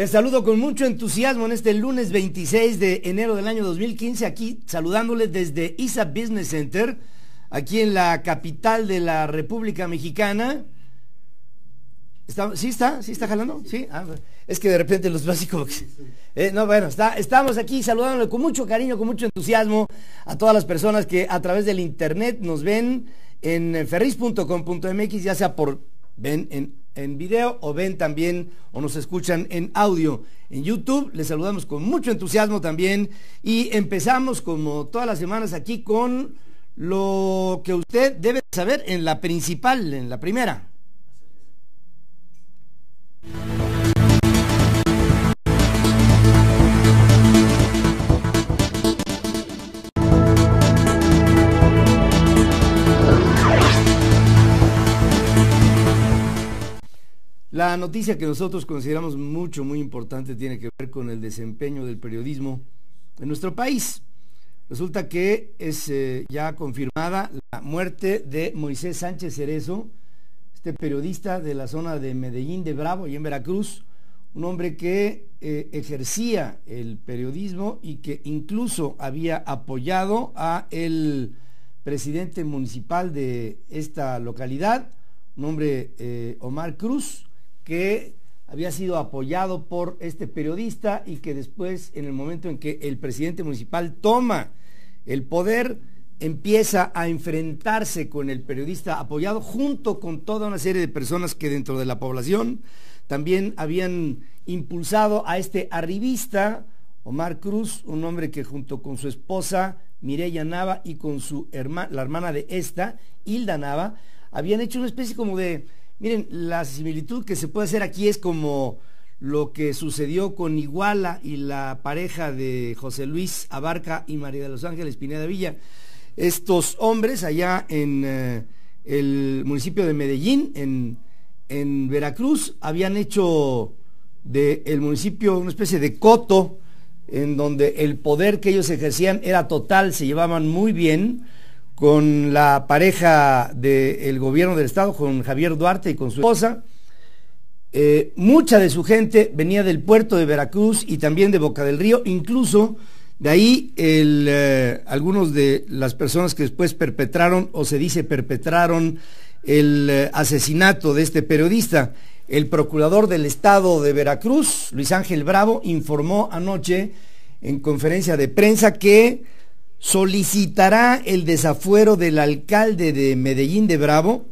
Les saludo con mucho entusiasmo en este lunes 26 de enero del año 2015, aquí saludándoles desde ISA Business Center, aquí en la capital de la República Mexicana. ¿Está, ¿Sí está? ¿Sí está jalando? Sí. Ah, es que de repente los básicos... Eh, no, bueno, está, estamos aquí saludándole con mucho cariño, con mucho entusiasmo a todas las personas que a través del internet nos ven en ferris.com.mx, ya sea por ven en en video o ven también o nos escuchan en audio en YouTube. Les saludamos con mucho entusiasmo también y empezamos como todas las semanas aquí con lo que usted debe saber en la principal, en la primera. La noticia que nosotros consideramos mucho, muy importante tiene que ver con el desempeño del periodismo en nuestro país. Resulta que es eh, ya confirmada la muerte de Moisés Sánchez Cerezo, este periodista de la zona de Medellín de Bravo y en Veracruz, un hombre que eh, ejercía el periodismo y que incluso había apoyado a el presidente municipal de esta localidad, un hombre eh, Omar Cruz, que había sido apoyado por este periodista y que después, en el momento en que el presidente municipal toma el poder, empieza a enfrentarse con el periodista apoyado junto con toda una serie de personas que dentro de la población también habían impulsado a este arribista, Omar Cruz, un hombre que junto con su esposa Mireya Nava y con su hermana, la hermana de esta, Hilda Nava, habían hecho una especie como de Miren, la similitud que se puede hacer aquí es como lo que sucedió con Iguala y la pareja de José Luis Abarca y María de los Ángeles Pineda Villa. Estos hombres allá en eh, el municipio de Medellín, en, en Veracruz, habían hecho del municipio una especie de coto en donde el poder que ellos ejercían era total, se llevaban muy bien con la pareja del gobierno del Estado, con Javier Duarte y con su esposa. Eh, mucha de su gente venía del puerto de Veracruz y también de Boca del Río, incluso de ahí el, eh, algunos de las personas que después perpetraron, o se dice perpetraron, el eh, asesinato de este periodista. El procurador del Estado de Veracruz, Luis Ángel Bravo, informó anoche en conferencia de prensa que solicitará el desafuero del alcalde de Medellín de Bravo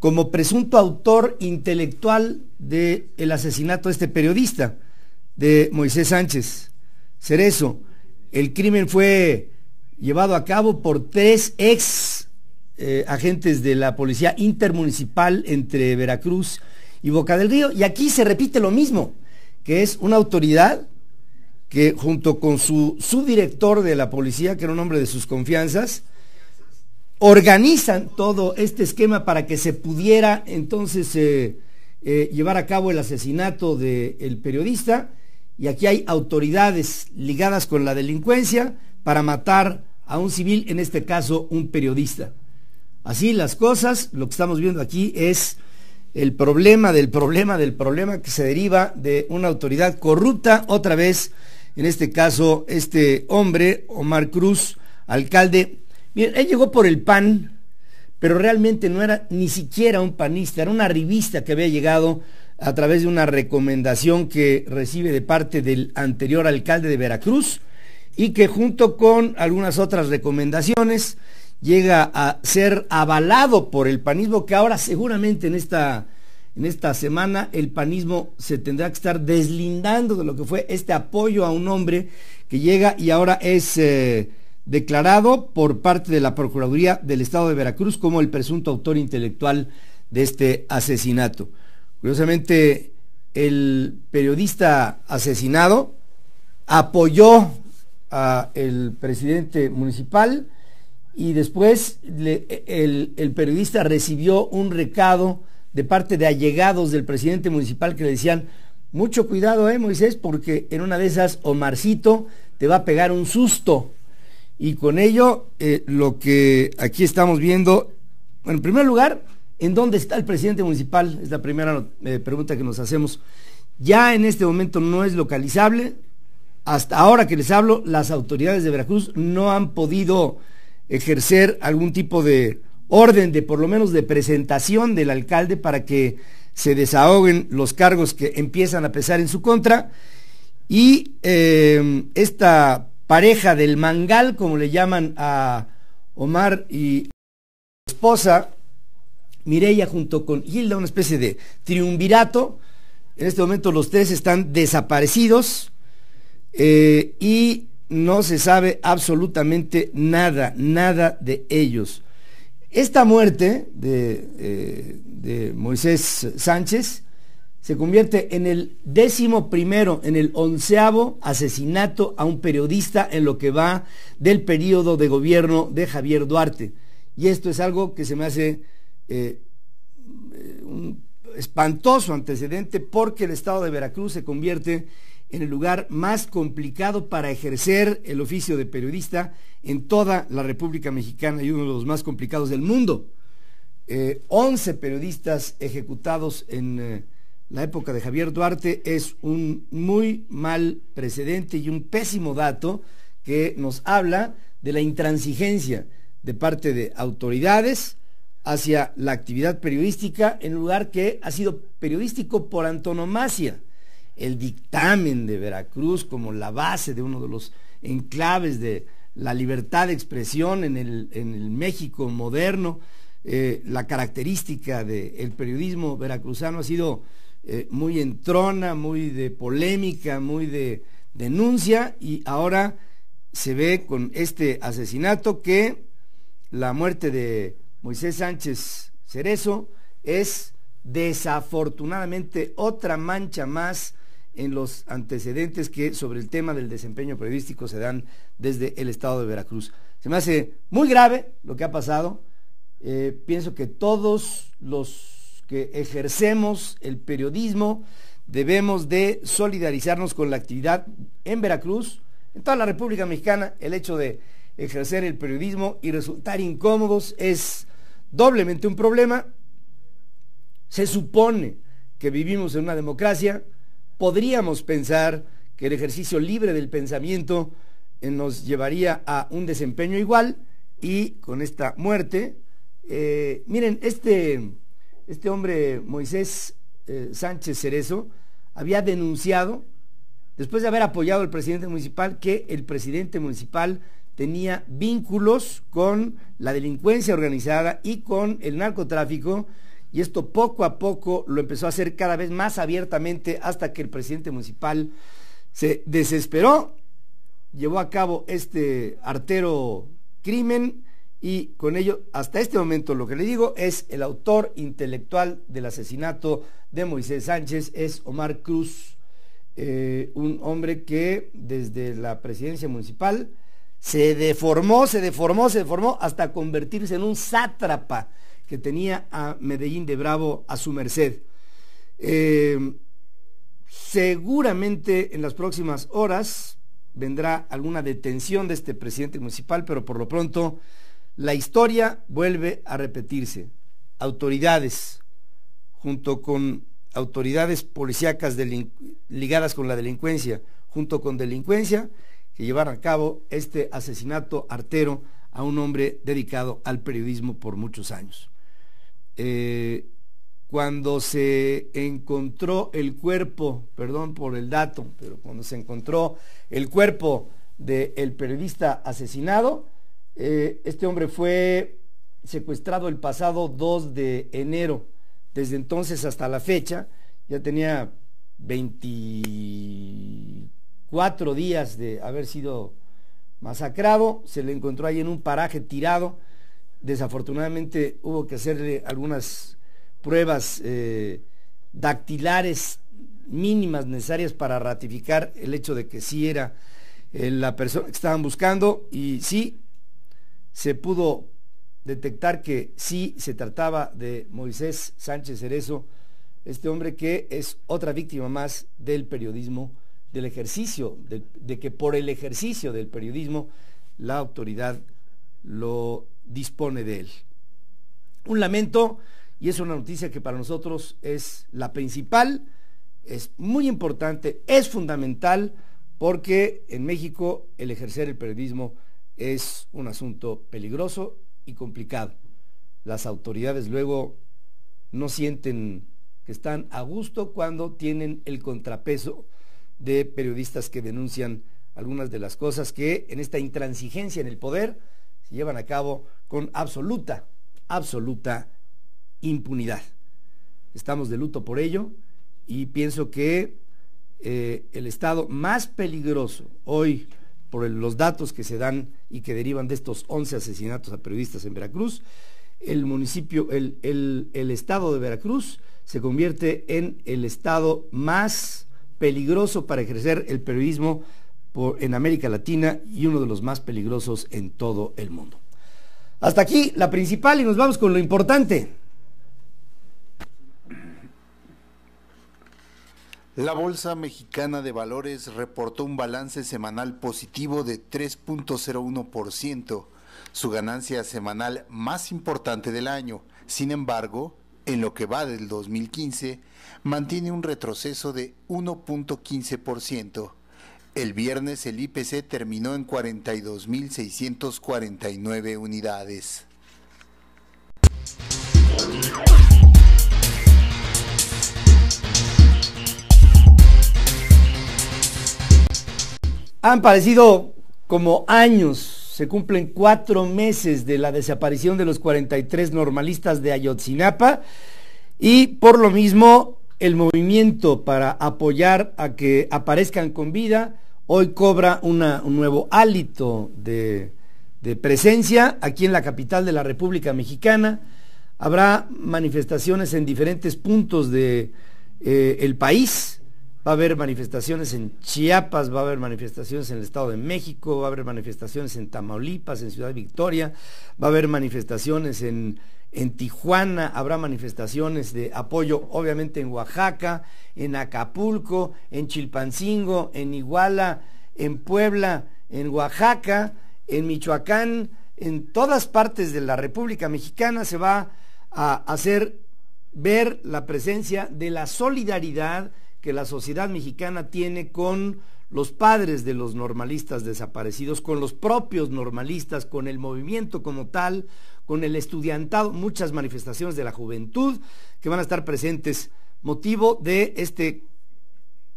como presunto autor intelectual del asesinato de este periodista, de Moisés Sánchez Cerezo. El crimen fue llevado a cabo por tres ex eh, agentes de la policía intermunicipal entre Veracruz y Boca del Río. Y aquí se repite lo mismo, que es una autoridad que junto con su subdirector de la policía, que era un hombre de sus confianzas, organizan todo este esquema para que se pudiera entonces eh, eh, llevar a cabo el asesinato del periodista. Y aquí hay autoridades ligadas con la delincuencia para matar a un civil, en este caso un periodista. Así las cosas, lo que estamos viendo aquí es el problema del problema del problema que se deriva de una autoridad corrupta otra vez en este caso este hombre, Omar Cruz, alcalde, miren, él llegó por el PAN, pero realmente no era ni siquiera un panista, era una revista que había llegado a través de una recomendación que recibe de parte del anterior alcalde de Veracruz y que junto con algunas otras recomendaciones llega a ser avalado por el panismo que ahora seguramente en esta en esta semana el panismo se tendrá que estar deslindando de lo que fue este apoyo a un hombre que llega y ahora es eh, declarado por parte de la Procuraduría del Estado de Veracruz como el presunto autor intelectual de este asesinato. Curiosamente, el periodista asesinado apoyó al presidente municipal y después el periodista recibió un recado de parte de allegados del presidente municipal que le decían, mucho cuidado, eh, Moisés, porque en una de esas Omarcito te va a pegar un susto. Y con ello, eh, lo que aquí estamos viendo, en primer lugar, ¿en dónde está el presidente municipal? Es la primera eh, pregunta que nos hacemos. Ya en este momento no es localizable. Hasta ahora que les hablo, las autoridades de Veracruz no han podido ejercer algún tipo de orden de por lo menos de presentación del alcalde para que se desahoguen los cargos que empiezan a pesar en su contra. Y eh, esta pareja del mangal, como le llaman a Omar y su esposa, Mireya junto con Hilda, una especie de triunvirato. En este momento los tres están desaparecidos eh, y no se sabe absolutamente nada, nada de ellos. Esta muerte eh, de, Moisés Sánchez se convierte en el décimo primero, en el onceavo asesinato a un periodista en lo que va del periodo de gobierno de Javier Duarte. Y esto es algo que se me hace eh, eh, un espantoso antecedente porque el estado de Veracruz se convierte en el lugar más complicado para ejercer el oficio de periodista en toda la República Mexicana y uno de los más complicados del mundo. Eh, 11 periodistas ejecutados en eh, la época de Javier Duarte es un muy mal precedente y un pésimo dato que nos habla de la intransigencia de parte de autoridades hacia la actividad periodística en lugar que ha sido periodístico por antonomasia el dictamen de Veracruz como la base de uno de los enclaves de la libertad de expresión en el, en el México moderno. Eh, la característica del periodismo veracruzano ha sido eh, muy entrona, muy de polémica, muy de denuncia y ahora se ve con este asesinato que la muerte de Moisés Sánchez Cerezo es desafortunadamente otra mancha más en los antecedentes que sobre el tema del desempeño periodístico se dan desde el Estado de Veracruz. Se me hace muy grave lo que ha pasado. Eh, pienso que todos los que ejercemos el periodismo debemos de solidarizarnos con la actividad en Veracruz, en toda la República Mexicana. El hecho de ejercer el periodismo y resultar incómodos es doblemente un problema. Se supone que vivimos en una democracia, podríamos pensar que el ejercicio libre del pensamiento eh, nos llevaría a un desempeño igual y con esta muerte, eh, miren, este, este, hombre Moisés eh, Sánchez Cerezo había denunciado, después de haber apoyado al presidente municipal, que el presidente municipal tenía vínculos con la delincuencia organizada y con el narcotráfico y esto poco a poco lo empezó a hacer cada vez más abiertamente hasta que el presidente municipal se desesperó, llevó a cabo este artero crimen y con ello, hasta este momento lo que le digo es el autor intelectual del asesinato de Moisés Sánchez, es Omar Cruz, eh, un hombre que desde la presidencia municipal se deformó, se deformó, se deformó hasta convertirse en un sátrapa que tenía a Medellín de Bravo a su merced. Eh, seguramente en las próximas horas vendrá alguna detención de este presidente municipal, pero por lo pronto la historia vuelve a repetirse. Autoridades, junto con autoridades policíacas ligadas con la delincuencia, junto con delincuencia, que llevaron a cabo este asesinato artero a un hombre dedicado al periodismo por muchos años. Eh, cuando se encontró el cuerpo, perdón por el dato, pero cuando se encontró el cuerpo del periodista asesinado, eh, este hombre fue secuestrado el pasado 2 de enero. Desde entonces hasta la fecha ya tenía 24 días de haber sido masacrado. Se le encontró ahí en un paraje tirado Desafortunadamente hubo que hacerle algunas pruebas eh, dactilares mínimas necesarias para ratificar el hecho de que sí era eh, la persona que estaban buscando y sí se pudo detectar que sí se trataba de Moisés Sánchez Cerezo, este hombre que es otra víctima más del periodismo, del ejercicio, de, de que por el ejercicio del periodismo la autoridad lo dispone de él. Un lamento, y es una noticia que para nosotros es la principal, es muy importante, es fundamental, porque en México el ejercer el periodismo es un asunto peligroso y complicado. Las autoridades luego no sienten que están a gusto cuando tienen el contrapeso de periodistas que denuncian algunas de las cosas que en esta intransigencia en el poder se llevan a cabo con absoluta, absoluta impunidad. Estamos de luto por ello y pienso que eh, el estado más peligroso hoy, por los datos que se dan y que derivan de estos 11 asesinatos a periodistas en Veracruz, el municipio, el estado de Veracruz se convierte en el estado más peligroso para ejercer el periodismo en América Latina y uno de los más peligrosos en todo el mundo. Hasta aquí la principal y nos vamos con lo importante. La Bolsa Mexicana de Valores reportó un balance semanal positivo de 3.01%, su ganancia semanal más importante del año. Sin embargo, en lo que va del 2015, mantiene un retroceso de 1.15%. El viernes el IPC terminó en 42.649 unidades. Han parecido como años, se cumplen cuatro meses de la desaparición de los 43 normalistas de Ayotzinapa y por lo mismo el movimiento para apoyar a que aparezcan con vida hoy cobra un nuevo hálito de, presencia aquí en la capital de la República Mexicana. Habrá manifestaciones en diferentes puntos del de, eh, país. Va a haber manifestaciones en Chiapas, va a haber manifestaciones en el Estado de México, va a haber manifestaciones en Tamaulipas, en Ciudad Victoria, va a haber manifestaciones en, en Tijuana habrá manifestaciones de apoyo, obviamente en Oaxaca, en Acapulco, en Chilpancingo, en Iguala, en Puebla, en Oaxaca, en Michoacán, en todas partes de la República Mexicana se va a hacer ver la presencia de la solidaridad que la sociedad mexicana tiene con los padres de los normalistas desaparecidos, con los propios normalistas, con el movimiento como tal, con el estudiantado, muchas manifestaciones de la juventud que van a estar presentes, motivo de este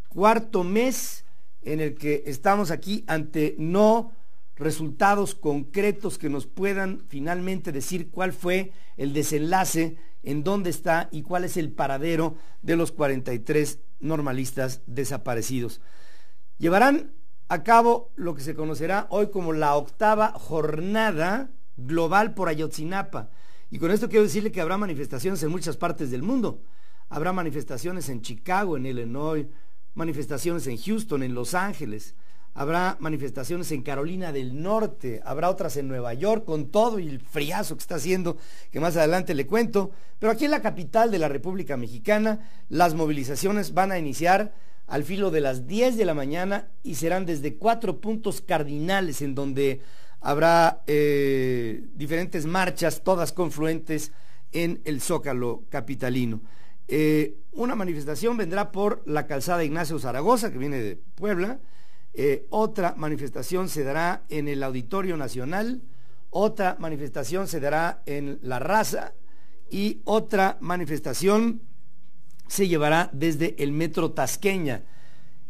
cuarto mes en el que estamos aquí ante no resultados concretos que nos puedan finalmente decir cuál fue el desenlace, en dónde está y cuál es el paradero de los 43 normalistas desaparecidos. Llevarán a cabo lo que se conocerá hoy como la octava jornada global por Ayotzinapa. Y con esto quiero decirle que habrá manifestaciones en muchas partes del mundo. Habrá manifestaciones en Chicago, en Illinois, manifestaciones en Houston, en Los Ángeles. Habrá manifestaciones en Carolina del Norte, habrá otras en Nueva York, con todo y el friazo que está haciendo, que más adelante le cuento. Pero aquí en la capital de la República Mexicana, las movilizaciones van a iniciar al filo de las 10 de la mañana y serán desde cuatro puntos cardinales en donde habrá eh, diferentes marchas, todas confluentes en el Zócalo capitalino. Eh, una manifestación vendrá por la calzada Ignacio Zaragoza, que viene de Puebla. Eh, otra manifestación se dará en el Auditorio Nacional. Otra manifestación se dará en La Raza. Y otra manifestación se llevará desde el Metro Tasqueña.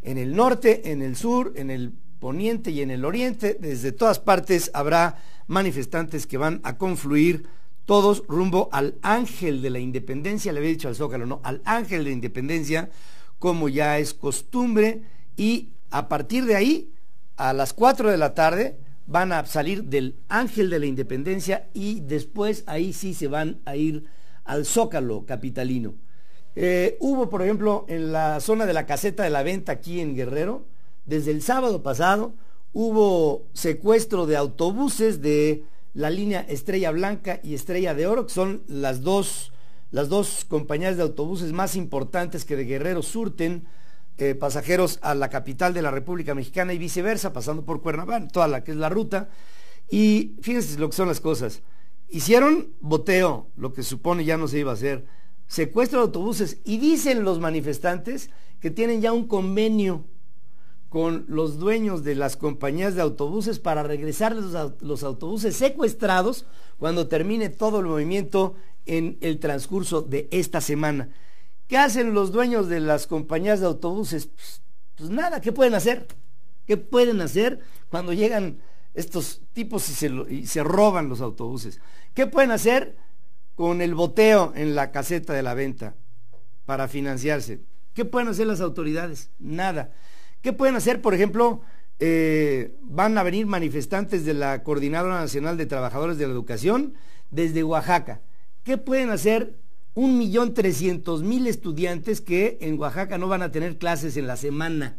En el norte, en el sur, en el poniente y en el oriente, desde todas partes habrá manifestantes que van a confluir todos rumbo al ángel de la independencia, le había dicho al Zócalo, ¿no? Al ángel de la independencia, como ya es costumbre, y a partir de ahí, a las 4 de la tarde, van a salir del ángel de la independencia y después ahí sí se van a ir al Zócalo capitalino. Eh, hubo, por ejemplo, en la zona de la caseta de la venta aquí en Guerrero, desde el sábado pasado hubo secuestro de autobuses de la línea Estrella Blanca y Estrella de Oro, que son las dos, las dos compañías de autobuses más importantes que de Guerrero surten eh, pasajeros a la capital de la República Mexicana y viceversa, pasando por Cuernavaca, toda la que es la ruta. Y fíjense lo que son las cosas. Hicieron boteo, lo que supone ya no se iba a hacer, secuestro de autobuses y dicen los manifestantes que tienen ya un convenio con los dueños de las compañías de autobuses para regresarles los autobuses secuestrados cuando termine todo el movimiento en el transcurso de esta semana. ¿Qué hacen los dueños de las compañías de autobuses? Pues, pues nada, ¿qué pueden hacer? ¿Qué pueden hacer cuando llegan estos tipos y se, y se roban los autobuses? ¿Qué pueden hacer con el boteo en la caseta de la venta para financiarse? ¿Qué pueden hacer las autoridades? Nada. ¿Qué pueden hacer, por ejemplo? Eh, van a venir manifestantes de la Coordinadora Nacional de Trabajadores de la Educación desde Oaxaca. ¿Qué pueden hacer un millón trescientos mil estudiantes que en Oaxaca no van a tener clases en la semana?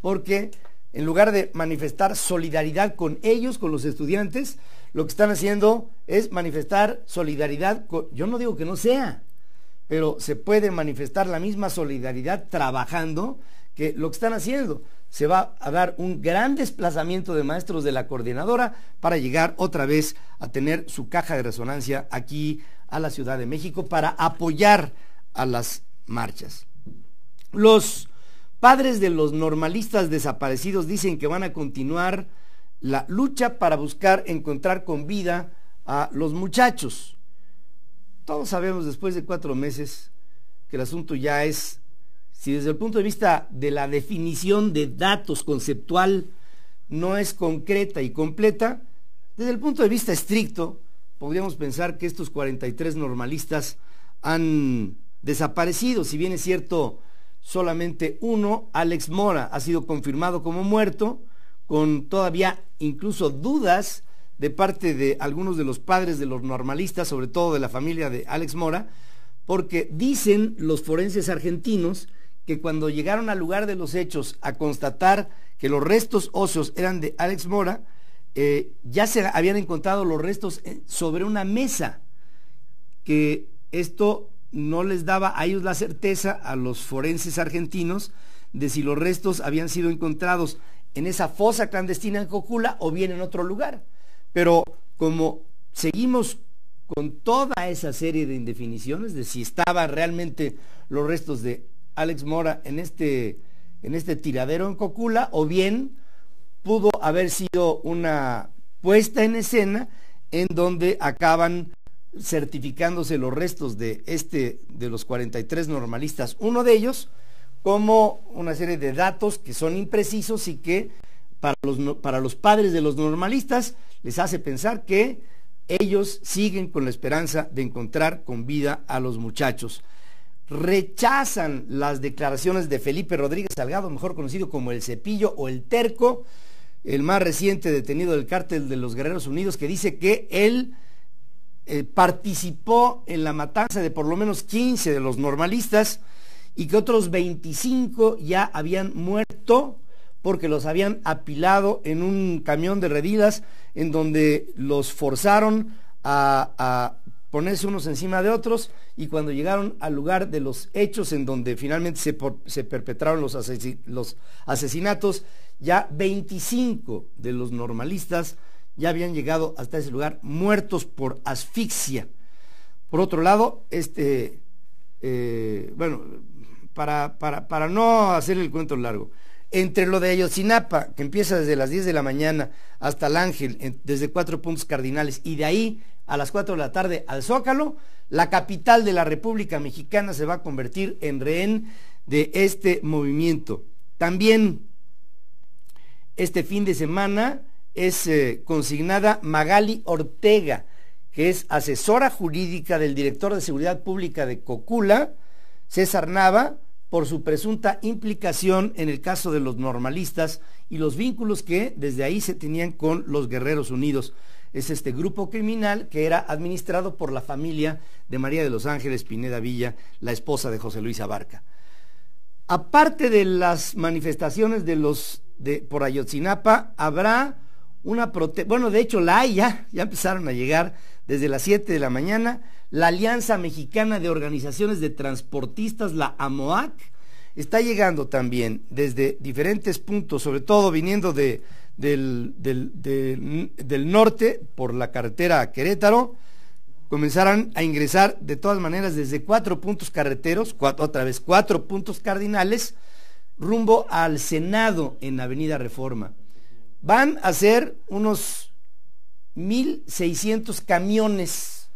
Porque en lugar de manifestar solidaridad con ellos, con los estudiantes, lo que están haciendo es manifestar solidaridad con, yo no digo que no sea, pero se puede manifestar la misma solidaridad trabajando que lo que están haciendo se va a dar un gran desplazamiento de maestros de la coordinadora para llegar otra vez a tener su caja de resonancia aquí a la Ciudad de México para apoyar a las marchas. Los padres de los normalistas desaparecidos dicen que van a continuar la lucha para buscar encontrar con vida a los muchachos. Todos sabemos después de cuatro meses que el asunto ya es si desde el punto de vista de la definición de datos conceptual no es concreta y completa, desde el punto de vista estricto, podríamos pensar que estos 43 normalistas han desaparecido. Si bien es cierto, solamente uno, Alex Mora, ha sido confirmado como muerto, con todavía incluso dudas de parte de algunos de los padres de los normalistas, sobre todo de la familia de Alex Mora, porque dicen los forenses argentinos que cuando llegaron al lugar de los hechos a constatar que los restos óseos eran de Alex Mora, eh, ya se habían encontrado los restos eh, sobre una mesa, que esto no les daba a ellos la certeza, a los forenses argentinos, de si los restos habían sido encontrados en esa fosa clandestina en Cocula o bien en otro lugar. Pero como seguimos con toda esa serie de indefiniciones de si estaban realmente los restos de Alex Mora en este, en este tiradero en Cocula, o bien pudo haber sido una puesta en escena en donde acaban certificándose los restos de este, de los 43 normalistas, uno de ellos, como una serie de datos que son imprecisos y que para los, para los padres de los normalistas les hace pensar que ellos siguen con la esperanza de encontrar con vida a los muchachos rechazan las declaraciones de Felipe Rodríguez Salgado, mejor conocido como el Cepillo o el Terco, el más reciente detenido del cártel de los Guerreros Unidos, que dice que él eh, participó en la matanza de por lo menos 15 de los normalistas y que otros 25 ya habían muerto porque los habían apilado en un camión de redilas en donde los forzaron a ponerse unos encima de otros y cuando llegaron al lugar de los hechos en donde finalmente se, se perpetraron los, los, asesinatos, ya 25 de los normalistas ya habían llegado hasta ese lugar muertos por asfixia. Por otro lado, este, eh, bueno, para, para, para no hacer el cuento largo, entre lo de Ayotzinapa, que empieza desde las 10 de la mañana hasta el Ángel, desde cuatro puntos cardinales, y de ahí a las 4 de la tarde al Zócalo. La capital de la República Mexicana se va a convertir en rehén de este movimiento. También este fin de semana es eh, consignada Magali Ortega, que es asesora jurídica del director de Seguridad Pública de Cocula, César Nava, por su presunta implicación en el caso de los normalistas y los vínculos que desde ahí se tenían con los Guerreros Unidos es este grupo criminal que era administrado por la familia de María de los Ángeles Pineda Villa, la esposa de José Luis Abarca. Aparte de las manifestaciones de los de, por Ayotzinapa, habrá una bueno, de hecho la hay ya, ya empezaron a llegar desde las 7 de la mañana, la Alianza Mexicana de Organizaciones de Transportistas, la AMOAC, está llegando también desde diferentes puntos, sobre todo viniendo de del, del, norte por la carretera a Querétaro comenzarán a ingresar de todas maneras desde cuatro puntos carreteros, cuatro, otra vez cuatro puntos cardinales, rumbo al Senado en Avenida Reforma. Van a ser unos 1.600 camiones.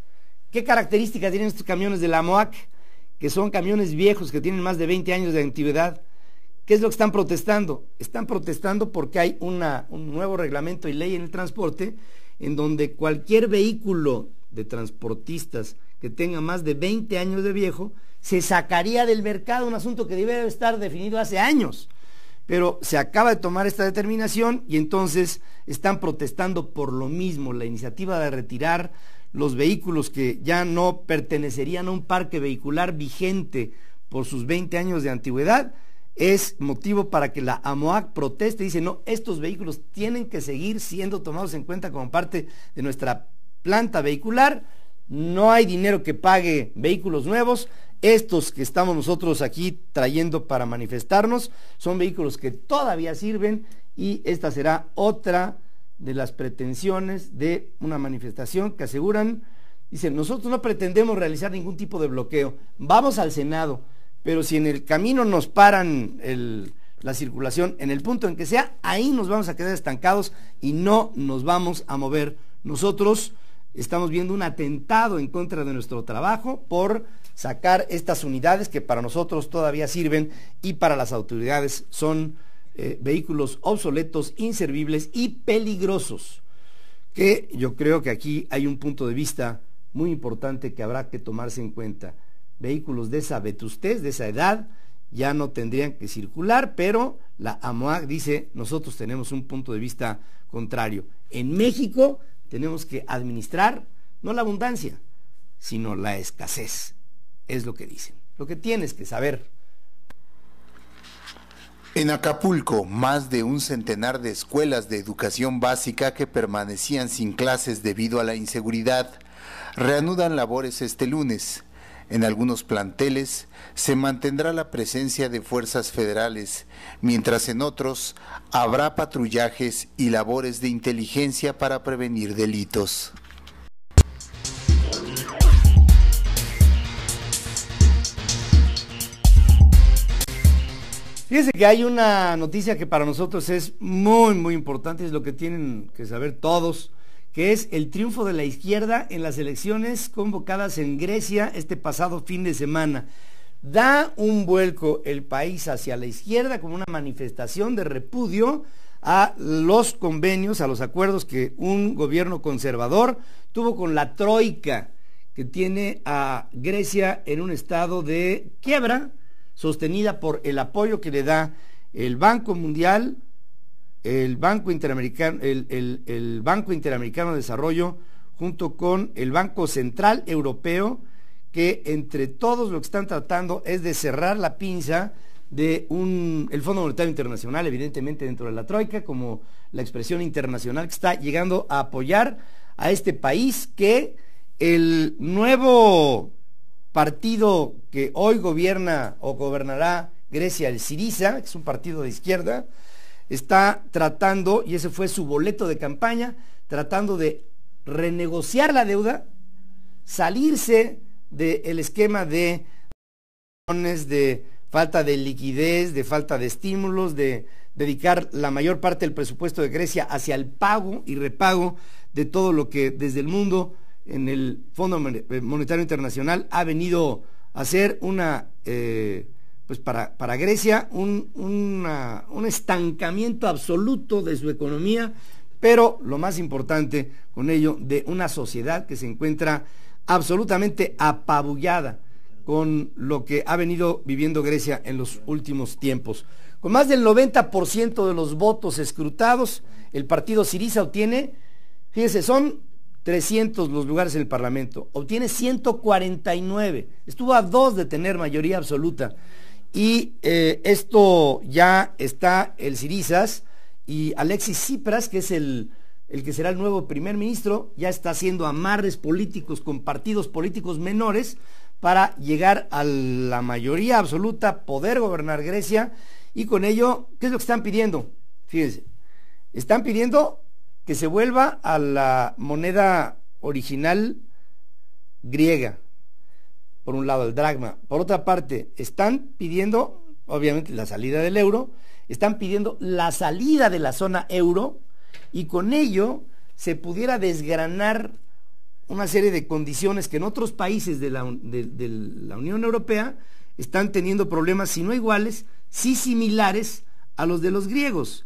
¿Qué características tienen estos camiones de la MOAC? Que son camiones viejos que tienen más de 20 años de antigüedad ¿Qué es lo que están protestando? Están protestando porque hay un nuevo reglamento y ley en el transporte en donde cualquier vehículo de transportistas que tenga más de 20 años de viejo se sacaría del mercado, un asunto que debe estar definido hace años. Pero se acaba de tomar esta determinación y entonces están protestando por lo mismo la iniciativa de retirar los vehículos que ya no pertenecerían a un parque vehicular vigente por sus 20 años de antigüedad es motivo para que la AMOAC proteste dice, no, estos vehículos tienen que seguir siendo tomados en cuenta como parte de nuestra planta vehicular, no hay dinero que pague vehículos nuevos, estos que estamos nosotros aquí trayendo para manifestarnos son vehículos que todavía sirven y esta será otra de las pretensiones de una manifestación que aseguran, dicen, nosotros no pretendemos realizar ningún tipo de bloqueo, vamos al Senado pero si en el camino nos paran la circulación, en el punto en que sea, ahí nos vamos a quedar estancados y no nos vamos a mover. Nosotros estamos viendo un atentado en contra de nuestro trabajo por sacar estas unidades que para nosotros todavía sirven y para las autoridades son eh, vehículos obsoletos, inservibles y peligrosos. Que yo creo que aquí hay un punto de vista muy importante que habrá que tomarse en cuenta vehículos de esa vetustez, de esa edad, ya no tendrían que circular, pero la AMOAC dice, nosotros tenemos un punto de vista contrario. En México tenemos que administrar no la abundancia, sino la escasez. Es lo que dicen, lo que tienes que saber. En Acapulco, más de un centenar de escuelas de educación básica que permanecían sin clases debido a la inseguridad reanudan labores este lunes. En algunos planteles se mantendrá la presencia de fuerzas federales, mientras en otros habrá patrullajes y labores de inteligencia para prevenir delitos. Fíjense que hay una noticia que para nosotros es muy, muy importante, es lo que tienen que saber todos que es el triunfo de la izquierda en las elecciones convocadas en Grecia este pasado fin de semana. Da un vuelco el país hacia la izquierda como una manifestación de repudio a los convenios, a los acuerdos que un gobierno conservador tuvo con la Troika, que tiene a Grecia en un estado de quiebra, sostenida por el apoyo que le da el Banco Mundial, el Banco Interamericano, el, Banco Interamericano de Desarrollo junto con el Banco Central Europeo, que entre todos lo que están tratando es de cerrar la pinza de un, el Fondo Monetario Internacional, evidentemente dentro de la Troika, como la expresión internacional que está llegando a apoyar a este país que el nuevo partido que hoy gobierna o gobernará Grecia, el Siriza, que es un partido de izquierda, está tratando, y ese fue su boleto de campaña, tratando de renegociar la deuda, salirse del esquema de de falta de liquidez, de falta de estímulos, de dedicar la mayor parte del presupuesto de Grecia hacia el pago y repago de todo lo que desde el mundo en el Fondo Monetario Internacional ha venido a ser una eh, pues para, Grecia un, un estancamiento absoluto de su economía, pero lo más importante con ello, de una sociedad que se encuentra absolutamente apabullada con lo que ha venido viviendo Grecia en los últimos tiempos. Con más del 90% de los votos escrutados, el partido Siriza obtiene, fíjense, son 300 los lugares en el Parlamento, obtiene 149, estuvo a dos de tener mayoría absoluta. Y eh, esto ya está el Sirizas y Alexis Tsipras, que es el, el que será el nuevo primer ministro, ya está haciendo amarres políticos con partidos políticos menores para llegar a la mayoría absoluta, poder gobernar Grecia y con ello, ¿qué es lo que están pidiendo? Fíjense, están pidiendo que se vuelva a la moneda original griega, por un lado el dragma, por otra parte están pidiendo, obviamente, la salida del euro, están pidiendo la salida de la zona euro y con ello se pudiera desgranar una serie de condiciones que en otros países de la, Unión Europea están teniendo problemas, si no iguales, sí similares a los de los griegos.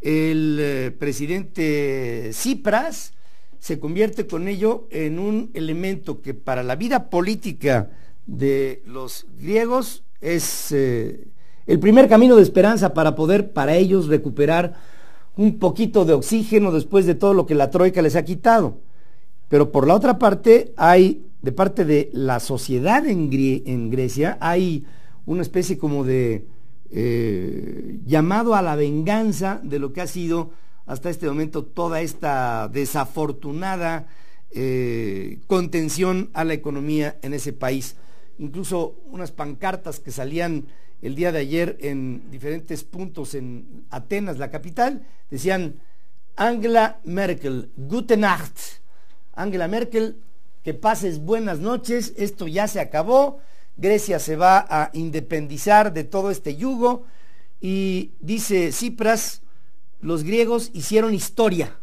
El eh, presidente Tsipras, se convierte con ello en un elemento que para la vida política de los griegos es eh, el primer camino de esperanza para poder para ellos recuperar un poquito de oxígeno después de todo lo que la troika les ha quitado. Pero por la otra parte hay, de parte de la sociedad en, en Grecia, hay una especie como de eh, llamado a la venganza de lo que ha sido hasta este momento toda esta desafortunada eh, contención a la economía en ese país. Incluso unas pancartas que salían el día de ayer en diferentes puntos en Atenas, la capital, decían Angela Merkel, gute Nacht. Angela Merkel, que pases buenas noches, esto ya se acabó, Grecia se va a independizar de todo este yugo y dice Cipras, los griegos hicieron historia.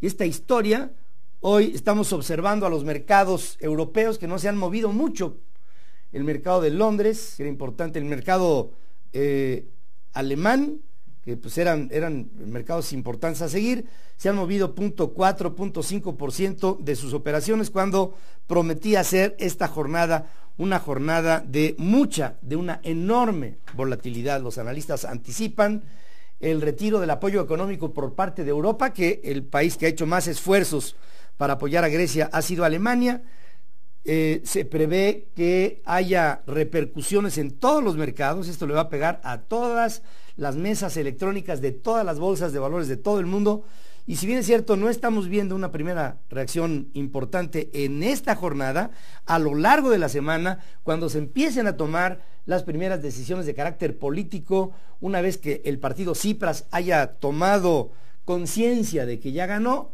Y esta historia, hoy estamos observando a los mercados europeos que no se han movido mucho. El mercado de Londres, que era importante, el mercado eh, alemán, que pues eran, eran mercados importantes a seguir, se han movido 0.4, 0.5% de sus operaciones cuando prometía hacer esta jornada una jornada de mucha, de una enorme volatilidad. Los analistas anticipan el retiro del apoyo económico por parte de Europa, que el país que ha hecho más esfuerzos para apoyar a Grecia ha sido Alemania. Eh, se prevé que haya repercusiones en todos los mercados, esto le va a pegar a todas las mesas electrónicas de todas las bolsas de valores de todo el mundo. Y si bien es cierto, no estamos viendo una primera reacción importante en esta jornada, a lo largo de la semana, cuando se empiecen a tomar las primeras decisiones de carácter político, una vez que el partido Cipras haya tomado conciencia de que ya ganó,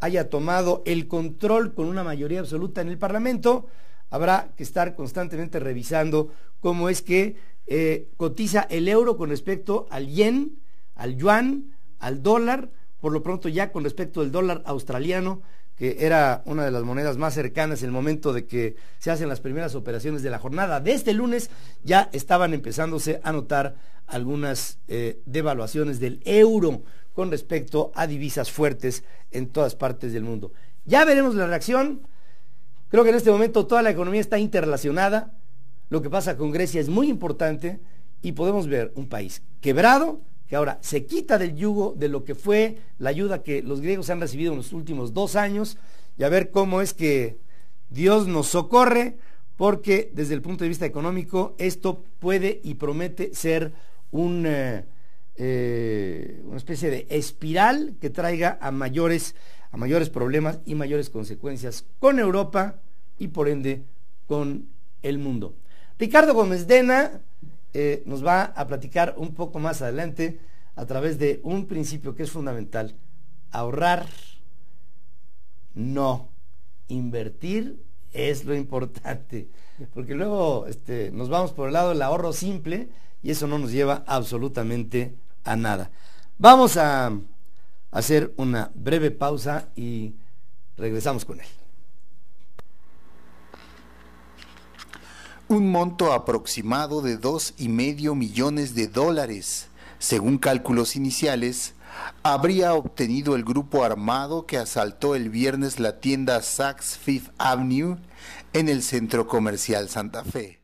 haya tomado el control con una mayoría absoluta en el Parlamento, habrá que estar constantemente revisando cómo es que eh, cotiza el euro con respecto al yen, al yuan, al dólar, por lo pronto ya con respecto al dólar australiano, que era una de las monedas más cercanas en el momento de que se hacen las primeras operaciones de la jornada. De este lunes ya estaban empezándose a notar algunas eh, devaluaciones del euro con respecto a divisas fuertes en todas partes del mundo. Ya veremos la reacción. Creo que en este momento toda la economía está interrelacionada. Lo que pasa con Grecia es muy importante y podemos ver un país quebrado que ahora se quita del yugo de lo que fue la ayuda que los griegos han recibido en los últimos dos años y a ver cómo es que Dios nos socorre, porque desde el punto de vista económico esto puede y promete ser un, eh, eh, una especie de espiral que traiga a mayores, a mayores problemas y mayores consecuencias con Europa y por ende con el mundo. Ricardo Gómez Dena eh, nos va a platicar un poco más adelante a través de un principio que es fundamental. Ahorrar, no. Invertir es lo importante. Porque luego este, nos vamos por el lado del ahorro simple y eso no nos lleva absolutamente a nada. Vamos a hacer una breve pausa y regresamos con él. un monto aproximado de dos y medio millones de dólares, según cálculos iniciales, habría obtenido el grupo armado que asaltó el viernes la tienda Saks Fifth Avenue en el centro comercial Santa Fe.